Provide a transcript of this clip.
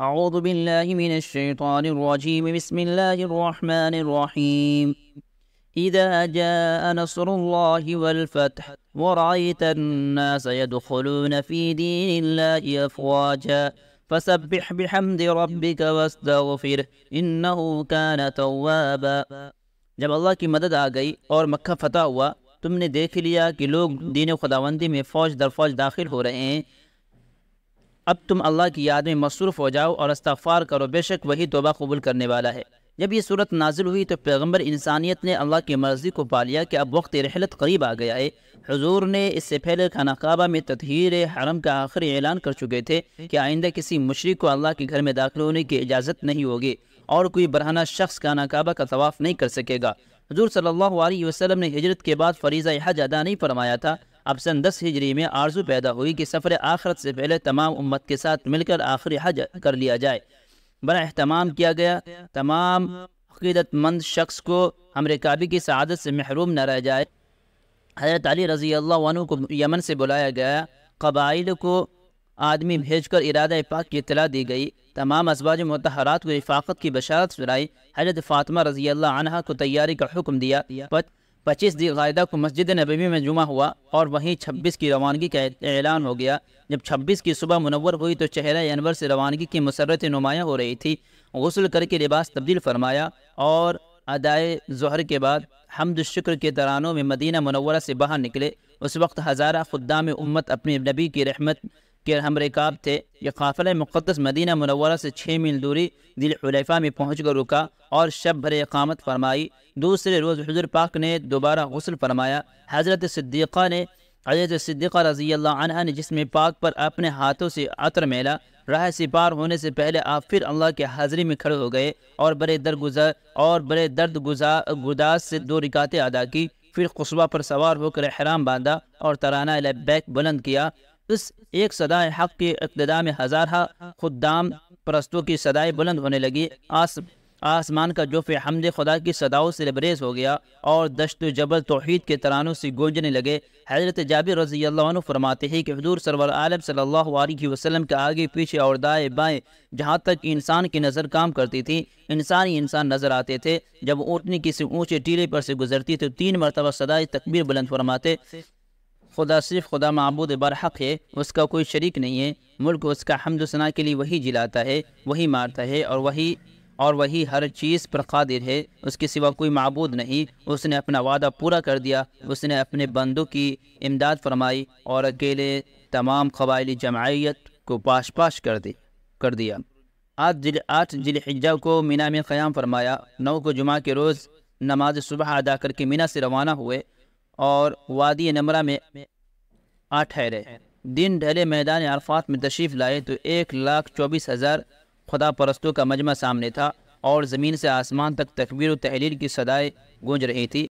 أعوذ بالله من الشيطان الرجيم بسم الله الرحمن الرحيم إذا جاء نصر الله والفتح ورأيت الناس يدخلون في دين الله أفواجا فسبح بحمد ربك واستغفر إنه كان توابا جب الله کی مدد آگئی اور مکہ فتح ہوا تم نے دیکھ لیا کہ لوگ دین خداوندی میں فوج در فوج داخل ہو رہے ہیں اب تم اللہ کی یاد میں مصروف ہو جاؤ اور استغفار کرو بے شک وہی توبہ قبول کرنے والا ہے جب یہ صورت نازل ہوئی تو پیغمبر انسانیت نے اللہ کی مرضی کو پا لیا کہ اب وقت رحلت قریب آ گیا ہے حضور نے اس سے پہلے خانہ کعبہ میں تطہیر حرم کا آخری اعلان کر چکے تھے کہ آئندہ کسی مشرق کو اللہ کے گھر میں داخل ہونے کی اجازت نہیں ہوگی اور کوئی برہنہ شخص خانہ کعبہ کا ثواف نہیں کر سکے گا حضور صلی اللہ علیہ وسلم نے ہجرت کے بعد فریضہ حج ادا نہیں فرمایا تھا اب سن دس ہجری میں آرزو پیدا ہوئی کہ سفر آخرت سے پہلے تمام امت کے ساتھ مل کر آخری حج کر لیا جائے اہتمام کیا گیا تمام مند شخص کو کعبی کی سعادت سے محروم نہ رہ جائے حضرت علی رضی اللہ عنہ کو یمن سے بلایا گیا قبائل کو آدمی بھیج کر ارادہ پاک کی اطلاع دی گئی تمام ازواج متحرات کو رفاقت کی بشارت سنائی حضرت فاطمہ رضی اللہ عنہ کو تیاری کا حکم دیا پچیس دیدہ کو مسجد نبوی میں جمعہ ہوا اور وہیں چھبیس کی روانگی کا اعلان ہو گیا جب چھبیس کی صبح منور ہوئی تو چہرہ انور سے روانگی کی مسرت نمایاں ہو رہی تھی غسل کر کے لباس تبدیل فرمایا اور ادائے ظہر کے بعد حمد شکر کے درانوں میں مدینہ منورہ سے باہر نکلے اس وقت ہزارہ خدام امت اپنی نبی کی رحمت ہم تھے یہ قافلہ مقدس مدینہ منورہ سے چھ میل دوری دل حلیفہ میں پہنچ کر رکا اور شب بھر اقامت فرمائی دوسرے روز حضور پاک نے دوبارہ غسل فرمایا حضرت صدیقہ نے حضرت صدیقہ رضی اللہ عنہ جس میں پاک پر اپنے ہاتھوں سے عطر میلا رہ سپار ہونے سے پہلے آپ پھر اللہ کے حاضری میں کھڑے ہو گئے اور بڑے درگذ اور بڑے درد گداس سے دو رکاتیں ادا کی پھر قصبہ پر سوار ہو کر احرام باندھا اور ترانہ لبیک بلند کیا اس ایک صدائے حق کی اقتدا میں ہزارہ خدام پرستوں کی سدائے بلند ہونے لگی آسمان کا جوف حمد خدا کی صداؤں سے لبریز ہو گیا اور دشت و جبل توحید کے ترانوں سے گونجنے لگے حضرت جابر رضی اللہ عنہ فرماتے ہیں کہ حضور سرور عالم صلی اللہ علیہ وسلم کے آگے پیچھے اور دائیں بائیں جہاں تک انسان کی نظر کام کرتی تھی انسانی انسان نظر آتے تھے جب اونٹنی کسی اونچے ٹیلے پر سے گزرتی تو تین مرتبہ صدائے تکبیر بلند فرماتے خدا صرف خدا معبود برحق ہے اس کا کوئی شریک نہیں ہے ملک اس کا حمد و ثناء کے لیے وہی جلاتا ہے وہی مارتا ہے اور وہی اور وہی ہر چیز پر قادر ہے اس کے سوا کوئی معبود نہیں اس نے اپنا وعدہ پورا کر دیا اس نے اپنے بندوں کی امداد فرمائی اور اکیلے تمام قبائلی جمعیت کو پاش پاش کر دی کر دیا آج آٹھ جل حجہ کو مینا میں قیام فرمایا نو کو جمعہ کے روز نماز صبح ادا کر کے مینا سے روانہ ہوئے اور وادی نمرہ میں آٹھ دن ڈھلے میدان عرفات میں تشریف لائے تو ایک لاکھ چوبیس ہزار خدا پرستوں کا مجمع سامنے تھا اور زمین سے آسمان تک تکبیر و تحلیل کی صدائے گونج رہی تھی